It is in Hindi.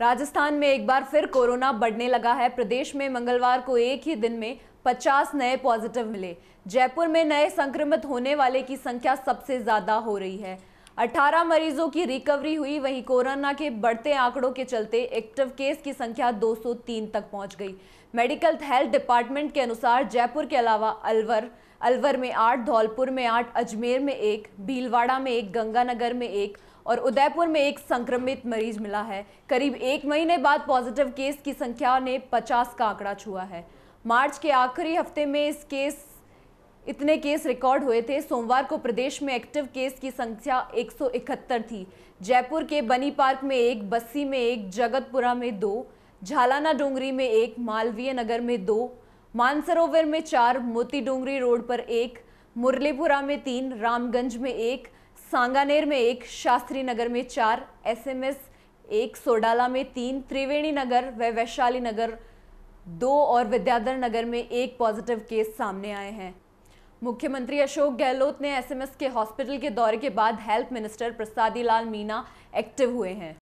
राजस्थान में एक बार फिर कोरोना बढ़ने लगा है प्रदेश में मंगलवार को एक ही दिन में 50 नए पॉजिटिव मिले जयपुर में नए संक्रमित होने वाले की संख्या सबसे ज़्यादा हो रही है 18 मरीजों की रिकवरी हुई वहीं कोरोना के बढ़ते आंकड़ों के चलते एक्टिव केस की संख्या 203 तक पहुंच गई मेडिकल हेल्थ डिपार्टमेंट के अनुसार जयपुर के अलावा अलवर अलवर में आठ धौलपुर में आठ अजमेर में एक भीलवाड़ा में एक गंगानगर में एक और उदयपुर में एक संक्रमित मरीज मिला है करीब एक महीने बाद पॉजिटिव केस की संख्या ने 50 का आंकड़ा छुआ है मार्च के आखिरी हफ्ते में इस केस इतने केस रिकॉर्ड हुए थे सोमवार को प्रदेश में एक्टिव केस की संख्या 171 थी जयपुर के बनी पार्क में एक बस्सी में एक जगतपुरा में दो झालाना डोंगरी में एक मालवीय नगर में दो मानसरोवर में चार मोती डोंगरी रोड पर एक मुरलीपुरा में तीन रामगंज में एक सांगानेर में एक शास्त्री नगर में चार एसएमएस एक सोडाला में तीन त्रिवेणी नगर व वैशाली नगर दो और विद्याधर नगर में एक पॉजिटिव केस सामने आए हैं मुख्यमंत्री अशोक गहलोत ने एसएमएस के हॉस्पिटल के दौरे के बाद हेल्थ मिनिस्टर प्रसादी लाल मीना एक्टिव हुए हैं